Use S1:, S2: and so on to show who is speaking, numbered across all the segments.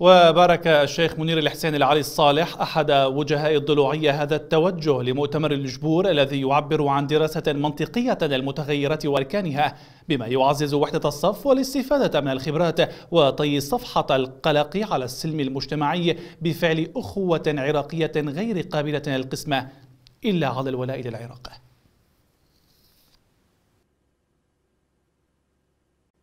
S1: وبارك الشيخ منير الحسين العلي الصالح أحد وجهاء الضلوعية هذا التوجه لمؤتمر الجبور الذي يعبر عن دراسة منطقية للمتغيرات وأركانها بما يعزز وحدة الصف والاستفادة من الخبرات وطي صفحة القلق على السلم المجتمعي بفعل أخوة عراقية غير قابلة للقسمة إلا على الولاء للعراق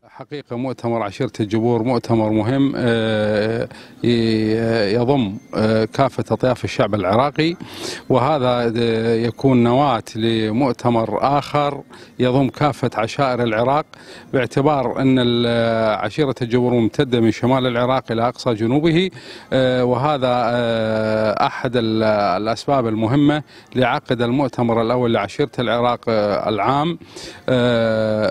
S2: حقيقة مؤتمر عشيرة الجبور مؤتمر مهم آه، آه، يضم آه، كافة أطياف الشعب العراقي وهذا يكون نواة لمؤتمر آخر يضم كافة عشائر العراق باعتبار أن عشيرة الجبور ممتدة من شمال العراق إلى أقصى جنوبه وهذا أحد الأسباب المهمة لعقد المؤتمر الأول لعشيرة العراق العام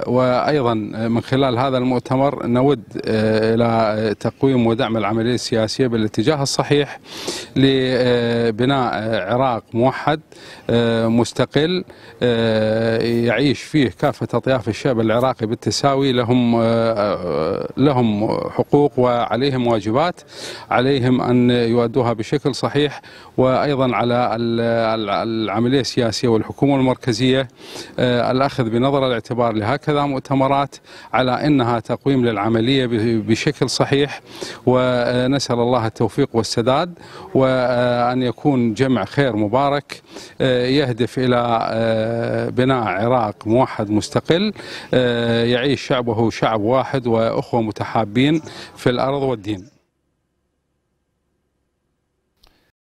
S2: وأيضا من خلال هذا المؤتمر نود آه، إلى تقويم ودعم العملية السياسية بالاتجاه الصحيح لبناء عراق موحد آه، مستقل آه، يعيش فيه كافة أطياف الشعب العراقي بالتساوي لهم لهم حقوق وعليهم واجبات عليهم أن يؤدوها بشكل صحيح وأيضا على العملية السياسية والحكومة المركزية الأخذ بنظر الاعتبار لهكذا مؤتمرات على أن أنها تقويم للعملية بشكل صحيح ونسأل الله التوفيق والسداد وأن يكون جمع خير مبارك آه، يهدف إلى آه، بناء عراق موحد مستقل آه، يعيش شعبه شعب واحد وأخوة متحابين في الأرض والدين